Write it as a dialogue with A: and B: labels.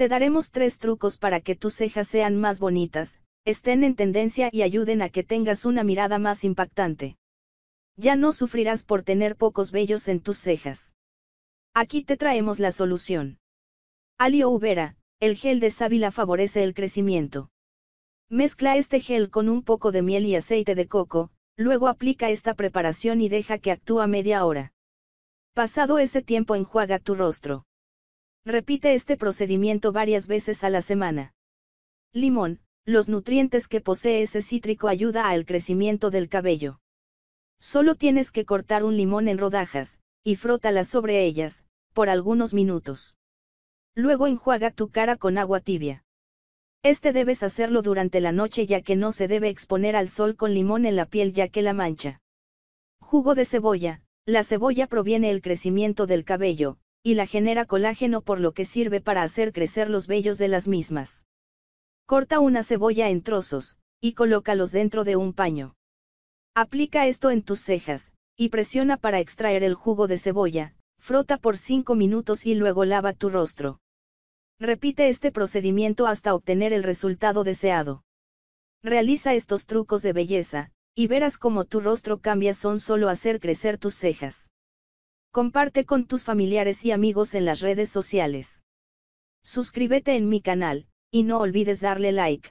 A: Te daremos tres trucos para que tus cejas sean más bonitas, estén en tendencia y ayuden a que tengas una mirada más impactante. Ya no sufrirás por tener pocos vellos en tus cejas. Aquí te traemos la solución. Alio Ubera, el gel de sábila favorece el crecimiento. Mezcla este gel con un poco de miel y aceite de coco, luego aplica esta preparación y deja que actúe media hora. Pasado ese tiempo enjuaga tu rostro. Repite este procedimiento varias veces a la semana. Limón, los nutrientes que posee ese cítrico ayuda al crecimiento del cabello. Solo tienes que cortar un limón en rodajas, y frótala sobre ellas, por algunos minutos. Luego enjuaga tu cara con agua tibia. Este debes hacerlo durante la noche ya que no se debe exponer al sol con limón en la piel ya que la mancha. Jugo de cebolla. La cebolla proviene el crecimiento del cabello, y la genera colágeno por lo que sirve para hacer crecer los vellos de las mismas. Corta una cebolla en trozos, y colócalos dentro de un paño. Aplica esto en tus cejas, y presiona para extraer el jugo de cebolla, frota por 5 minutos y luego lava tu rostro. Repite este procedimiento hasta obtener el resultado deseado. Realiza estos trucos de belleza, y verás cómo tu rostro cambia son solo hacer crecer tus cejas. Comparte con tus familiares y amigos en las redes sociales. Suscríbete en mi canal, y no olvides darle like.